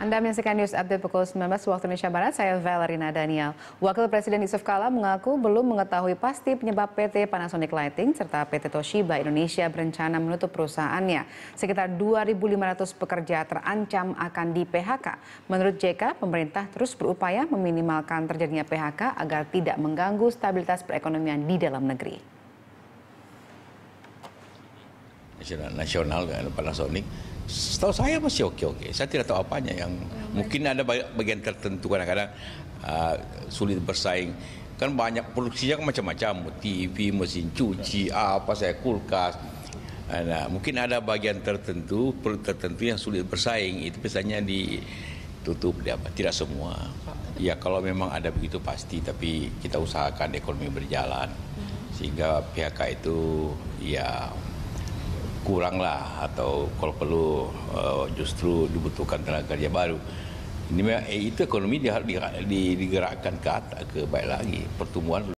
Anda menyaksikan news update pukul 19 waktu Indonesia Barat, saya Valerina Daniel. Wakil Presiden Yusuf Kala mengaku belum mengetahui pasti penyebab PT Panasonic Lighting serta PT Toshiba Indonesia berencana menutup perusahaannya. Sekitar 2.500 pekerja terancam akan di PHK. Menurut JK, pemerintah terus berupaya meminimalkan terjadinya PHK agar tidak mengganggu stabilitas perekonomian di dalam negeri. Nasional Panasonic setahu saya masih oke-oke. Saya tidak tahu apanya yang mungkin ada bagian tertentu kadang-kadang uh, sulit bersaing. Kan banyak produksinya kan macam-macam, TV, mesin cuci, apa saya kulkas. Nah, mungkin ada bagian tertentu, produk tertentu yang sulit bersaing. Itu biasanya ditutup, tidak semua. Ya kalau memang ada begitu pasti, tapi kita usahakan ekonomi berjalan sehingga pihak itu ya kurang lah atau kalau perlu eh, justru dibutuhkan tenaga kerja baru. Ini memang, eh, itu ekonomi dia digerakkan ke, atas ke baik lagi pertumbuhan.